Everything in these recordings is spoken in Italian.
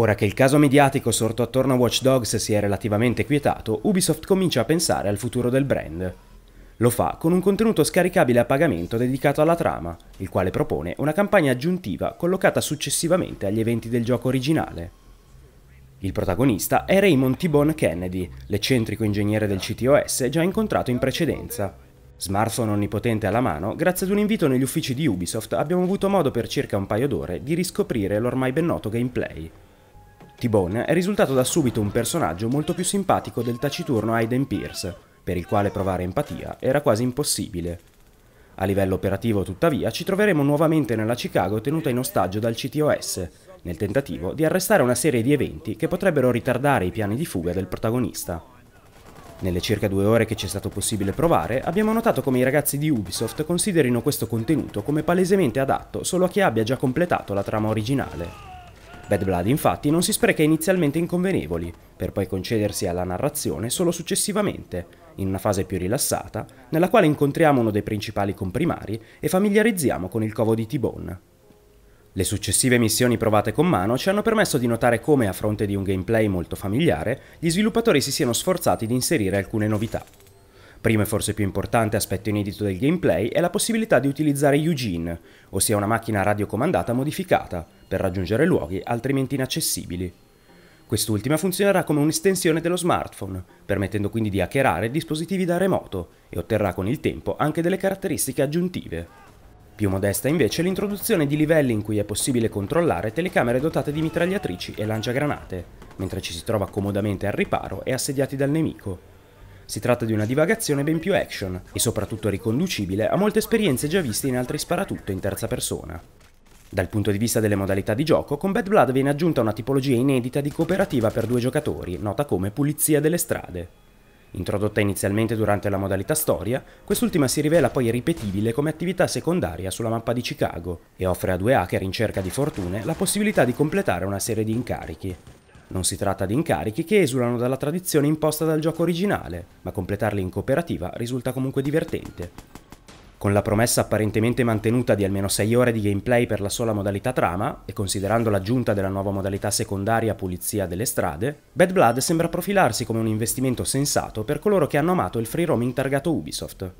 Ora che il caso mediatico sorto attorno a Watch Dogs si è relativamente quietato, Ubisoft comincia a pensare al futuro del brand. Lo fa con un contenuto scaricabile a pagamento dedicato alla trama, il quale propone una campagna aggiuntiva collocata successivamente agli eventi del gioco originale. Il protagonista è Raymond T-Bone Kennedy, l'eccentrico ingegnere del CTOS già incontrato in precedenza. Smartphone onnipotente alla mano, grazie ad un invito negli uffici di Ubisoft abbiamo avuto modo per circa un paio d'ore di riscoprire l'ormai ben noto gameplay, T-Bone è risultato da subito un personaggio molto più simpatico del taciturno Aiden Pierce, per il quale provare empatia era quasi impossibile. A livello operativo, tuttavia, ci troveremo nuovamente nella Chicago tenuta in ostaggio dal CTOS, nel tentativo di arrestare una serie di eventi che potrebbero ritardare i piani di fuga del protagonista. Nelle circa due ore che ci è stato possibile provare, abbiamo notato come i ragazzi di Ubisoft considerino questo contenuto come palesemente adatto solo a chi abbia già completato la trama originale. Bad Blood infatti non si spreca inizialmente in convenevoli, per poi concedersi alla narrazione solo successivamente, in una fase più rilassata, nella quale incontriamo uno dei principali comprimari e familiarizziamo con il covo di T-Bone. Le successive missioni provate con mano ci hanno permesso di notare come, a fronte di un gameplay molto familiare, gli sviluppatori si siano sforzati di inserire alcune novità. Primo e forse più importante aspetto inedito del gameplay è la possibilità di utilizzare Eugene, ossia una macchina radiocomandata modificata, per raggiungere luoghi altrimenti inaccessibili. Quest'ultima funzionerà come un'estensione dello smartphone, permettendo quindi di hackerare dispositivi da remoto e otterrà con il tempo anche delle caratteristiche aggiuntive. Più modesta invece è l'introduzione di livelli in cui è possibile controllare telecamere dotate di mitragliatrici e lanciagranate, mentre ci si trova comodamente al riparo e assediati dal nemico. Si tratta di una divagazione ben più action e soprattutto riconducibile a molte esperienze già viste in altri sparatutto in terza persona. Dal punto di vista delle modalità di gioco, con Bad Blood viene aggiunta una tipologia inedita di cooperativa per due giocatori, nota come pulizia delle strade. Introdotta inizialmente durante la modalità storia, quest'ultima si rivela poi ripetibile come attività secondaria sulla mappa di Chicago e offre a due hacker in cerca di fortune la possibilità di completare una serie di incarichi. Non si tratta di incarichi che esulano dalla tradizione imposta dal gioco originale, ma completarli in cooperativa risulta comunque divertente, con la promessa apparentemente mantenuta di almeno 6 ore di gameplay per la sola modalità trama, e considerando l'aggiunta della nuova modalità secondaria Pulizia delle strade, Bad Blood sembra profilarsi come un investimento sensato per coloro che hanno amato il free roaming targato Ubisoft.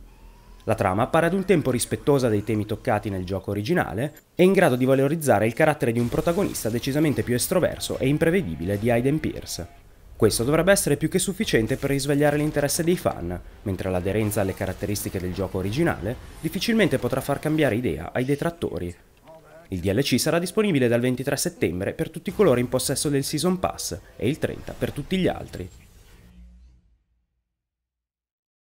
La trama appare ad un tempo rispettosa dei temi toccati nel gioco originale e in grado di valorizzare il carattere di un protagonista decisamente più estroverso e imprevedibile di Aiden Pierce. Questo dovrebbe essere più che sufficiente per risvegliare l'interesse dei fan, mentre l'aderenza alle caratteristiche del gioco originale difficilmente potrà far cambiare idea ai detrattori. Il DLC sarà disponibile dal 23 settembre per tutti coloro in possesso del Season Pass e il 30 per tutti gli altri.